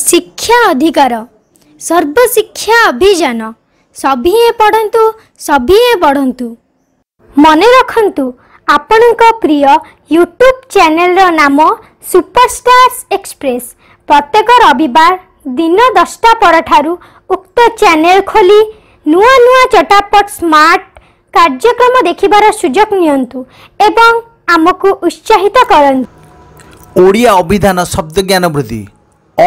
ଶିକ୍ଷା ଅଧିକାର ସର୍ବଶିକ୍ଷା ଅଭିଯାନ ସଭିଏଁ ପଢ଼ନ୍ତୁ ସଭିଏଁ ବଢ଼ନ୍ତୁ ମନେ ରଖନ୍ତୁ ଆପଣଙ୍କ ପ୍ରିୟ ୟୁଟ୍ୟୁବ୍ ଚ୍ୟାନେଲର ନାମ ସୁପରଷ୍ଟାର୍ସ ଏକ୍ସପ୍ରେସ୍ ପ୍ରତ୍ୟେକ ରବିବାର ଦିନ ଦଶଟା ପରଠାରୁ ଉକ୍ତ ଚ୍ୟାନେଲ ଖୋଲି ନୂଆ ନୂଆ ଚଟାପଟ ସ୍ମାର୍ଟ କାର୍ଯ୍ୟକ୍ରମ ଦେଖିବାର ସୁଯୋଗ ନିଅନ୍ତୁ ଏବଂ ଆମକୁ ଉତ୍ସାହିତ କରନ୍ତୁ ଓଡ଼ିଆ ଅଭିଧାନ ଶବ୍ଦ ଜ୍ଞାନ ବୃଦ୍ଧି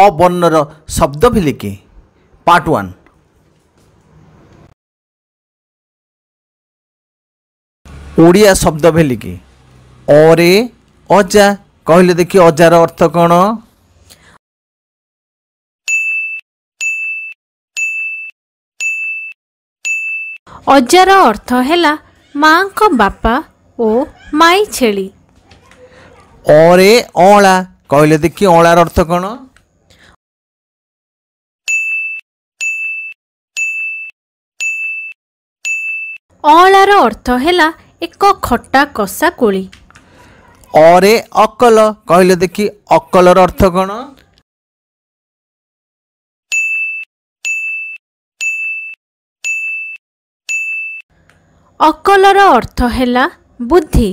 ଅବର୍ଣ୍ଣର ଶବ୍ଦ ଭିଲିକି ପାର୍ଟ ୱାନ୍ ଓଡ଼ିଆ ଶବ୍ଦ ଭିଲିକି ଅରେ ଅଜା କହିଲେ ଦେଖି ଅଜାର ଅର୍ଥ କ'ଣ ଅଜାର ଅର୍ଥ ହେଲା ମାଆଙ୍କ ବାପା ଓ ମାଇ ଛେଳି ଅରେ ଅଁଳା କହିଲେ ଦେଖି ଅଁଳାର ଅର୍ଥ କ'ଣ ଅଁଳାର ଅର୍ଥ ହେଲା ଏକ ଖଟା କଷା କୋଳି ଅରେ ଅକଲ କହିଲେ ଦେଖି ଅକଲର ଅର୍ଥ କ'ଣ ଅକଲର ଅର୍ଥ ହେଲା ବୁଦ୍ଧି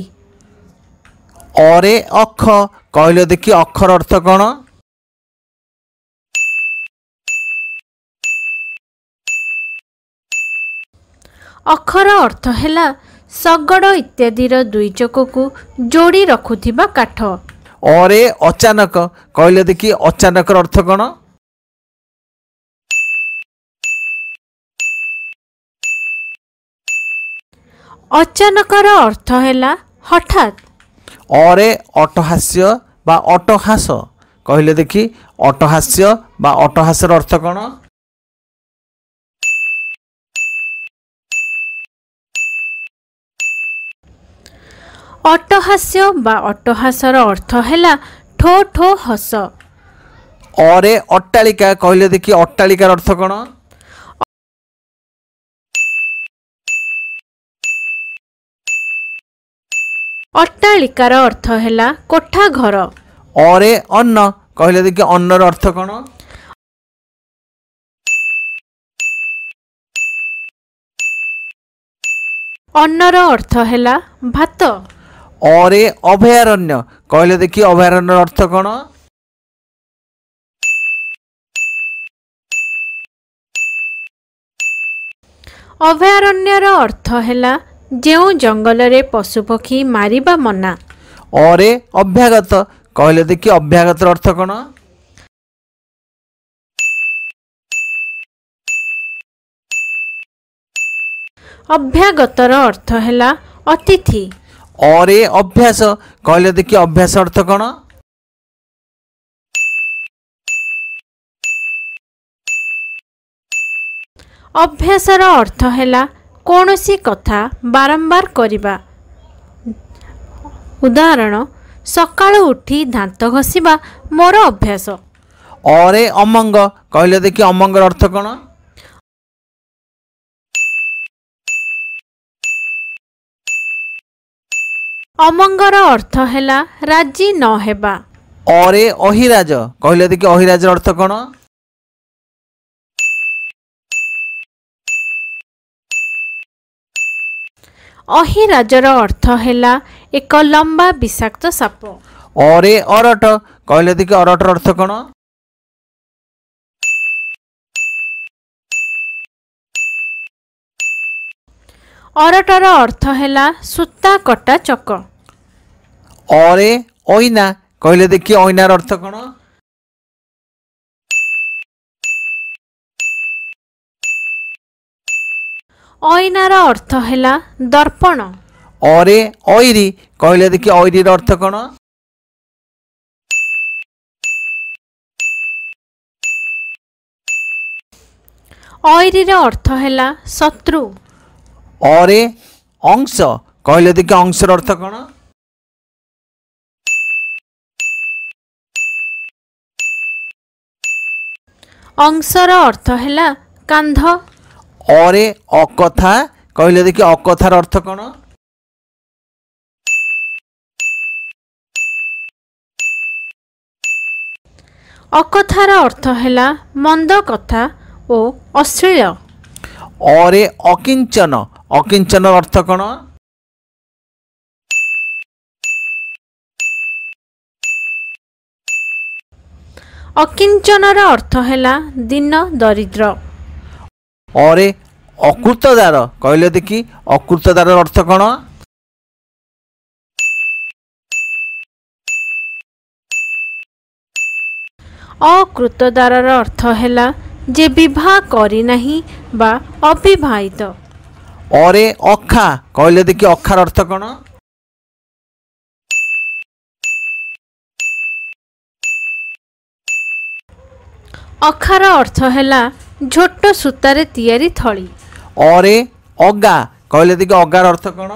ଅରେ ଅଖ କହିଲେ ଦେଖି ଅଖର ଅର୍ଥ କ'ଣ ଅକ୍ଷର ଅର୍ଥ ହେଲା ଶଗଡ଼ ଇତ୍ୟାଦିର ଦୁଇ ଚକକୁ ଯୋଡ଼ି ରଖୁଥିବା କାଠ ଅରେ ଅଚାନକ କହିଲେ ଦେଖି ଅଚାନକର ଅର୍ଥ କ'ଣ ଅଚାନକର ଅର୍ଥ ହେଲା ହଠାତ୍ ଅରେ ଅଟହାସ୍ୟ ବା ଅଟହାସ କହିଲେ ଦେଖି ଅଟହାସ୍ୟ ବା ଅଟହାସର ଅର୍ଥ କ'ଣ ଅଟହାସ୍ୟ ବା ଅଟହାସର ଅର୍ଥ ହେଲା ଠୋ ଠୋ ହସ ଅରେ ଅଟ୍ଟାଳିକା କହିଲେ ଦେଖି ଅଟ୍ଟାଳିକାର ଅର୍ଥ କ'ଣ ଅଟ୍ଟାଳିକାର ଅର୍ଥ ହେଲା କୋଠା ଘର ଅରେ ଅନ୍ନ କହିଲେ ଦେଖି ଅନ୍ନର ଅର୍ଥ କ'ଣ ଅନ୍ନର ଅର୍ଥ ହେଲା ଭାତ ଅରେ ଅଭୟାରଣ୍ୟ କହିଲେ ଦେଖି ଅଭୟାରଣ୍ୟର ଅର୍ଥ କ'ଣ ଅଭୟାରଣ୍ୟର ଅର୍ଥ ହେଲା ଯେଉଁ ଜଙ୍ଗଲରେ ପଶୁପକ୍ଷୀ ମାରିବା ମନା ଅରେ ଅଭ୍ୟାଗତ କହିଲେ ଦେଖି ଅଭ୍ୟାଗତର ଅର୍ଥ କ'ଣ ଅଭ୍ୟାଗତର ଅର୍ଥ ହେଲା ଅତିଥି ଅରେ ଅଭ୍ୟାସ କହିଲେ ଦେଖି ଅଭ୍ୟାସ ଅର୍ଥ କ'ଣ ଅଭ୍ୟାସର ଅର୍ଥ ହେଲା କୌଣସି କଥା ବାରମ୍ବାର କରିବା ଉଦାହରଣ ସକାଳୁ ଉଠି ଦାନ୍ତ ଘଷିବା ମୋର ଅଭ୍ୟାସ ଅରେ ଅମଙ୍ଗ କହିଲେ ଦେଖି ଅମଙ୍ଗର ଅର୍ଥ କ'ଣ ଅମଙ୍ଗର ଅର୍ଥ ହେଲା ରାଜି ନ ହେବା ଅରେ ଅହିରାଜ କହିଲେ ଦେଖି ଅହିରାଜର ଅର୍ଥ କ'ଣ ଅହିରାଜର ଅର୍ଥ ହେଲା ଏକ ଲମ୍ବା ବିଷାକ୍ତ ସାପ ଅରେ ଅରଟ କହିଲେ ଦେଖି ଅରଟର ଅର୍ଥ କ'ଣ ଅରଟର ଅର୍ଥ ହେଲା ସୂତା କଟା ଚକ ଅରେ ଅଇନା କହିଲେ ଦେଖି ଅଇନାର ଅର୍ଥ କ'ଣ ଅଇନାର ଅର୍ଥ ହେଲା ଦର୍ପଣ ଅରେ ଅଇରି କହିଲେ ଦେଖି ଅଇରିର ଅର୍ଥ କ'ଣ ଅଇରିର ଅର୍ଥ ହେଲା ଶତ୍ରୁ ଅରେ ଅଂଶ କହିଲେ ଦେଖି ଅଂଶର ଅର୍ଥ କ'ଣ ଅଂଶର ଅର୍ଥ ହେଲା କାନ୍ଧ ଅରେ ଅକଥା କହିଲେ ଦେଖି ଅକଥାର ଅର୍ଥ କ'ଣ ଅକଥାର ଅର୍ଥ ହେଲା ମନ୍ଦ କଥା ଓ ଅଶ୍ଳୀଳ ଅରେ ଅକିଞ୍ଚନ ଅକିଞ୍ଚନର ଅର୍ଥ କ'ଣ ଅକିଞ୍ଚନର ଅର୍ଥ ହେଲା ଦୀନ ଦରିଦ୍ର ଅରେ ଅକୃତଦାର କହିଲେ ଦେଖି ଅକୃତଦାରର ଅର୍ଥ କ'ଣ ଅକୃତଦାରର ଅର୍ଥ ହେଲା ଯେ ବିବାହ କରିନାହିଁ ବା ଅବିବାହିତ ଅରେ ଅଖା କହିଲେ ଦେଖି ଅଖାର ଅର୍ଥ କ'ଣ ଅଖାର ଅର୍ଥ ହେଲା ଝୋଟ ସୂତାରେ ତିଆରି ଥଳି ଅରେ ଅଗା କହିଲେ ଦେଖି ଅଗାର ଅର୍ଥ କ'ଣ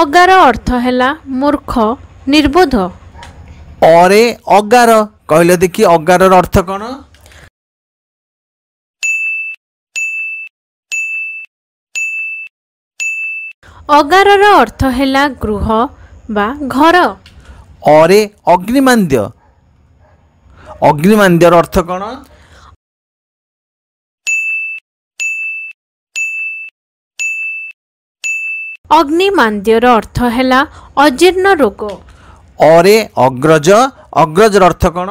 ଅଗାର ଅର୍ଥ ହେଲା ମୂର୍ଖ ନିର୍ବୋଧ ଅରେ ଅଗାର କହିଲେ ଦେଖି ଅଗାରର ଅର୍ଥ କ'ଣ ଅଗାରର ଅର୍ଥ ହେଲା ଗୃହ ବା ଘର ଅରେ ଅଗ୍ନିମାନ୍ଦ୍ୟ ଅଗ୍ନିମାନ୍ଦ୍ୟର ଅର୍ଥ କ'ଣ ଅଗ୍ନିମାନ୍ଦ୍ୟର ଅର୍ଥ ହେଲା ଅଜୀର୍ଣ୍ଣ ରୋଗ ଅରେ ଅଗ୍ରଜ ଅଗ୍ରଜର ଅର୍ଥ କ'ଣ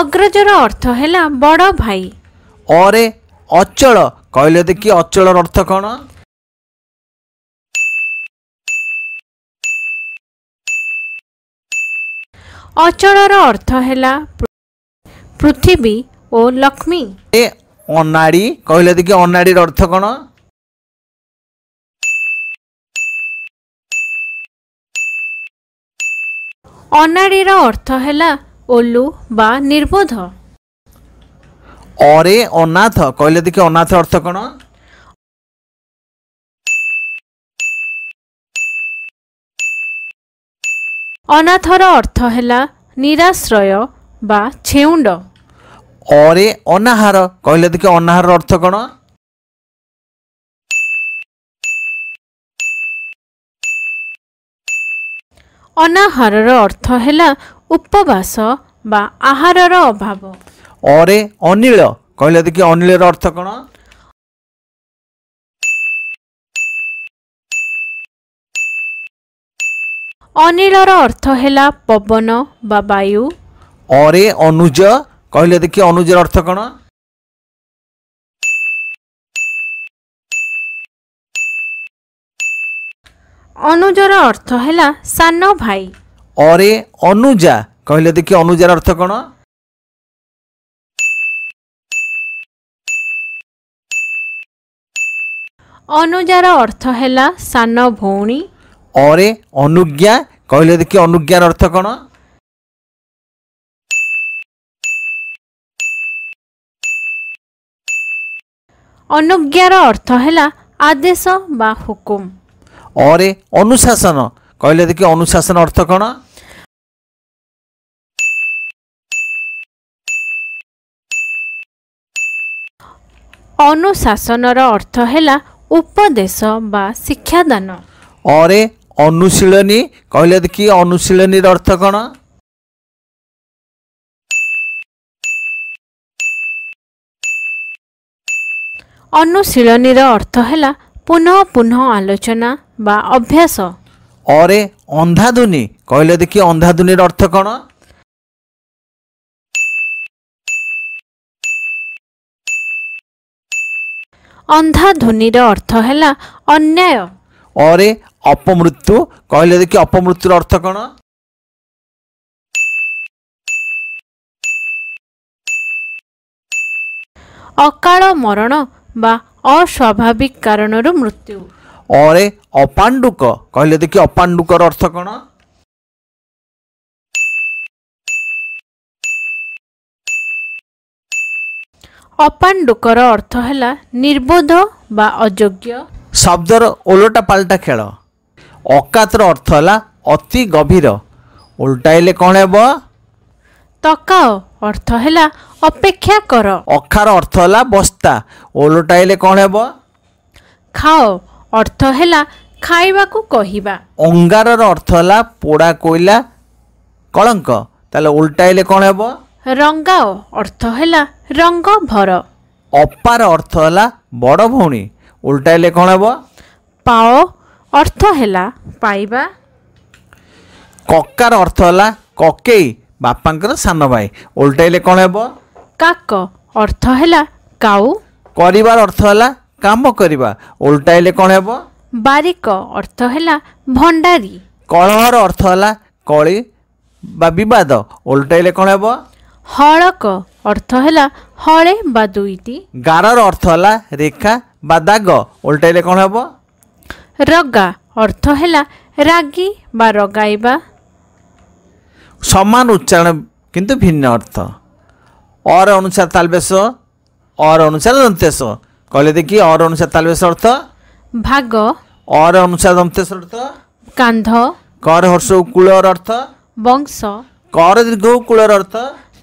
ଅଗ୍ରଜର ଅର୍ଥ ହେଲା ବଡ଼ ଭାଇ ଅରେ ଅଚଳ କହିଲେ ଦେଖି ଅଚଳର ଅର୍ଥ କ'ଣ ଅଚଳର ଅର୍ଥ ହେଲା ପୃଥିବୀ ଓ ଲକ୍ଷ୍ମୀ ଏ ଅନାଡ଼ି କହିଲେ ଦେଖି ଅନାଡ଼ିର ଅର୍ଥ କ'ଣ ଅନାଡ଼ିର ଅର୍ଥ ହେଲା ଓଲୁ ବା ନିର୍ବୋଧ ଅରେ ଅନାଥ କହିଲେ ଦେଖି ଅନାଥ ଅର୍ଥ କ'ଣ ଅନାଥର ଅର୍ଥ ହେଲା ନିରାଶ୍ରୟ ବା ଛେଉଣ୍ଡ ଅରେ ଅନାହାର କହିଲେ ଦେଖି ଅନାହାର ଅର୍ଥ କ'ଣ ଅନାହାରର ଅର୍ଥ ହେଲା ଉପବାସ ବା ଆହାରର ଅଭାବ ଅରେ ଅନିଳ କହିଲେ ଦେଖି ଅନିଳର ଅର୍ଥ କ'ଣ ଅନିଳର ଅର୍ଥ ହେଲା ପବନ ବା ବାୟୁ ଅରେ ଅନୁଜ କହିଲେ ଦେଖି ଅନୁଜର ଅର୍ଥ କ'ଣ ଅନୁଜର ଅର୍ଥ ହେଲା ସାନ ଭାଇ ଅରେ ଅନୁଜା କହିଲେ ଦେଖି ଅନୁଜାର ଅର୍ଥ କ'ଣ ଅନୁଜାର ଅର୍ଥ ହେଲା ସାନ ଭଉଣୀ ଅରେ ଅନୁଜ୍ଞା କହିଲେ ଦେଖି ଅନୁଜ୍ଞାର ଅର୍ଥ କ'ଣ ଅନୁଜ୍ଞାର ଅର୍ଥ ହେଲା ଆଦେଶ ବା ହୁକୁମ ଅରେ ଅନୁଶାସନ କହିଲେ ଦେଖି ଅନୁଶାସନ ଅର୍ଥ କ'ଣ ଅନୁଶାସନର ଅର୍ଥ ହେଲା ଉପଦେଶ ବା ଶିକ୍ଷାଦାନ ଅରେ ଅନୁଶୀଳନୀ କହିଲେ ଦେଖି ଅନୁଶୀଳନୀର ଅର୍ଥ କ'ଣ ଅନୁଶୀଳନୀର ଅର୍ଥ ହେଲା ପୁନଃ ପୁନଃ ଆଲୋଚନା ବା ଅଭ୍ୟାସ ଅରେ ଅନ୍ଧାଧୁନି କହିଲେ ଦେଖି ଅନ୍ଧାଧୁନିର ଅର୍ଥ କ'ଣ ଅନ୍ଧାଧୁନିର ଅର୍ଥ ହେଲା ଅନ୍ୟାୟ ଅରେ ଅପମୃତ୍ୟୁ କହିଲେ ଦେଖି ଅପମୃତ୍ୟୁର ଅର୍ଥ କ'ଣ ଅକାଳ ମରଣ ବା ଅସ୍ୱାଭାବିକ କାରଣରୁ ମୃତ୍ୟୁ ଅରେ ଅପାଣ୍ଡୁକ କହିଲେ ଦେଖି ଅପାଣ୍ଡୁକର ଅର୍ଥ କ'ଣ ଅପାଣ୍ଡୁକର ଅର୍ଥ ହେଲା ନିର୍ବୋଧ ବା ଅଯୋଗ୍ୟ ଶବ୍ଦର ଓଲଟା ପାଲଟା ଖେଳ ଅକାତର ଅର୍ଥ ହେଲା ଅତି ଗଭୀର ଓଲଟାଇଲେ କ'ଣ ହେବ ତକାଅ ଅର୍ଥ ହେଲା ଅପେକ୍ଷା କର ଅଖାର ଅର୍ଥ ହେଲା ବସ୍ତା ଓଲଟାଇଲେ କ'ଣ ହେବ ଖାଅ ଅର୍ଥ ହେଲା ଖାଇବାକୁ କହିବା ଅଙ୍ଗାରର ଅର୍ଥ ହେଲା ପୋଡ଼ା କୋଇଲା କଳଙ୍କ ତାହେଲେ ଓଲଟାଇଲେ କ'ଣ ହେବ ରଙ୍ଗାଓ ଅର୍ଥ ହେଲା ରଙ୍ଗ ଭର ଅପାର ଅର୍ଥ ହେଲା ବଡ଼ ଭଉଣୀ ଓଲଟାଇଲେ କ'ଣ ହେବ ପାଓ ଅର୍ଥ ହେଲା ପାଇବା କକାର ଅର୍ଥ ହେଲା କକେଇ ବାପାଙ୍କର ସାନ ଭାଇ ଓଲଟାଇଲେ କ'ଣ ହେବ କାକ ଅର୍ଥ ହେଲା କାଉ କରିବାର ଅର୍ଥ ହେଲା କାମ କରିବା ଓଲଟାଇଲେ କ'ଣ ହେବ ବାରିକ ଅର୍ଥ ହେଲା ଭଣ୍ଡାରୀ କଳହର ଅର୍ଥ ହେଲା କଳି ବା ବିବାଦ ଓଲଟାଇଲେ କ'ଣ ହେବ হড়ক অর্থ হেলা হড়ে বা দুইটি গারর অর্থ হেলা রেখা বা দাগ উল্টাইলে কোন হব রগা অর্থ হেলা রাগি বা রগাইবা সমান উচ্চারণ কিন্তু ভিন্ন অর্থ অর অনুসার তালবেশ অর অনুসার দন্তেশ কলে দেখি অর অনুসার তালবেশ অর্থ ভাগ অর অনুসার দন্তেশ অর্থ কান্ধ কর হর্ষ কুলর অর্থ বংশ কর দীর্ঘ কুলর অর্থ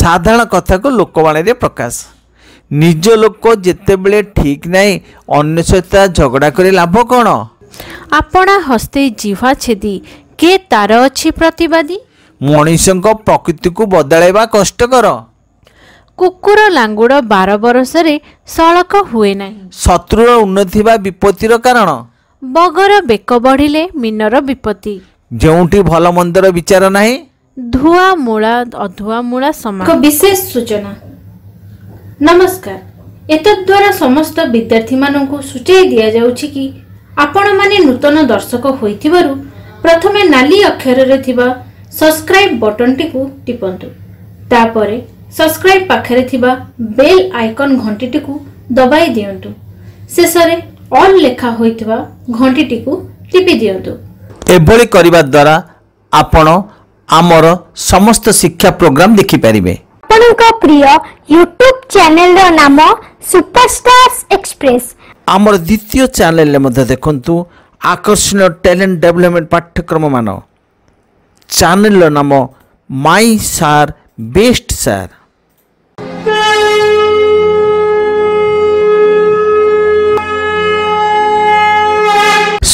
ସାଧାରଣ କଥାକୁ ଲୋକବାଣୀରେ ପ୍ରକାଶ ନିଜ ଲୋକ ଯେତେବେଳେ ଠିକ୍ ନାହିଁ ଅନ୍ୟ ସହିତ ଝଗଡ଼ା କରି ଲାଭ କ'ଣ ଆପଣା ହସ୍ତେ ଜିହ୍ୱା ଛେଦି କିଏ ତାର ଅଛି ପ୍ରତିବାଦୀ ମଣିଷଙ୍କ ପ୍ରକୃତିକୁ ବଦଳାଇବା କଷ୍ଟକର କୁକୁର ଲାଙ୍ଗୁଡ଼ ବାର ବରଷରେ ସଳକ ହୁଏ ନାହିଁ ଶତ୍ରୁର ଉନ୍ନତି ଥିବା ବିପତ୍ତିର କାରଣ ବଗର ବେକ ବଢ଼ିଲେ ମିନର ବିପତ୍ତି ଯେଉଁଠି ଭଲ ମନ୍ଦର ବିଚାର ନାହିଁ ଧୂଆ ମୂଳା ଅଧୁଆ ମୂଳା ସମାନ ବିଶେଷ ସୂଚନା ନମସ୍କାର ଏତଦ୍ୱାରା ସମସ୍ତ ବିଦ୍ୟାର୍ଥୀମାନଙ୍କୁ ସୂଚାଇ ଦିଆଯାଉଛି କି ଆପଣମାନେ ନୂତନ ଦର୍ଶକ ହୋଇଥିବାରୁ ପ୍ରଥମେ ନାଲି ଅକ୍ଷରରେ ଥିବା ସବସ୍କ୍ରାଇବ୍ ବଟନ୍ଟିକୁ ଟିପନ୍ତୁ ତାପରେ ସବସ୍କ୍ରାଇବ୍ ପାଖରେ ଥିବା ବେଲ୍ ଆଇକନ୍ ଘଣ୍ଟିଟିକୁ ଦବାଇ ଦିଅନ୍ତୁ ଶେଷରେ ଅଲ୍ ଲେଖା ହୋଇଥିବା ଘଣ୍ଟିଟିକୁ ଟିପି ଦିଅନ୍ତୁ ଏଭଳି କରିବା ଦ୍ୱାରା ଆପଣ আমার সমস্ত শিক্ষা প্রোগ্রাম দেখিপারে আপনার প্রিয় ইউট্যুব চ্যানেলর নাম সুপরস্টার এক্সপ্রেস আমার দ্বিতীয় চ্যানেলে মধ্যে দেখুন আকর্ষণীয় ট্যালেন্ট ডেভেলপমেন্ট পাঠ্যক্রম মান চ্যানেলর নাম my sir best sir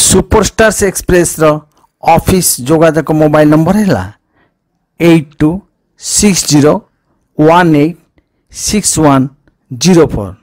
superstars এক্সপ্রেসর অফিস যোগাযোগ মোবাইল নম্বর হলা eight two six zero one eight six one zero four.